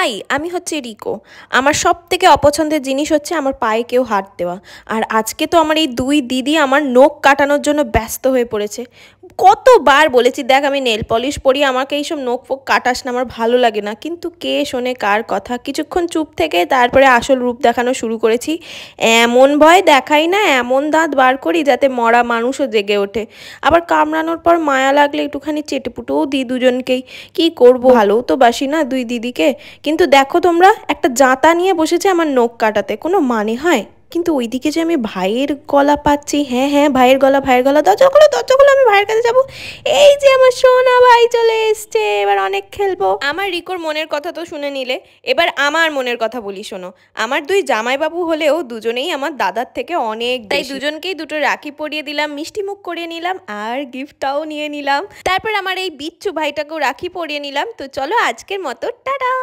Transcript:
high আমি হচ্ছে রিকো আমার সব থেকে অপছন্দের জিনিস হচ্ছে আমার পায়ে কেউ হাত দেওয়া আর আজকে তো আমার এই দুই দিদি আমার নখ কাটানোর জন্য ব্যস্ত হয়ে পড়েছে কতবার বলেছি দেখ আমি নেল পলিশ পরি আমাকে এইসব নোখ ফোক কাটাস না আমার ভালো লাগে না কিন্তু কে শোনে কার কথা কিছুক্ষণ চুপ থেকে তারপরে আসল রূপ দেখানো শুরু করেছি এমন ভয় দেখাই না এমন দাঁত বার করি যাতে মরা মানুষও জেগে ওঠে আবার কামড়ানোর পর মায়া লাগলে একটুখানি চেটেপুটোও দিই দুজনকেই কি করব ভালোও তো বাসি না দুই দিদিকে কিন্তু দেখো তোমরা একটা জাঁতা নিয়ে বসেছে আমার নখ কাটাতে কোনো মানে হয় কিন্তু ওইদিকে যে আমি ভাইয়ের গলা পাচ্ছি হ্যাঁ হ্যাঁ ভাইয়ের গলা ভাইয়ের গলা দরজা খোলো দরজা খোলো আমি ভাইয়ের কাছে যাবো এই যে আমার সোনা ভাই চলে এসছে এবার অনেক খেলবো আমার রিকোর মনের কথা তো শুনে নিলে এবার আমার মনের কথা বলি শোনো আমার দুই জামাইবাবু হলেও দুজনেই আমার দাদার থেকে অনেক তাই দুজনকেই দুটো রাখি পরিয়ে দিলাম মিষ্টি মুখ করিয়ে নিলাম আর গিফটটাও নিয়ে নিলাম তারপর আমার এই বিচ্ছু ভাইটাকেও রাখি পরিয়ে নিলাম তো চলো আজকের মতো টাটা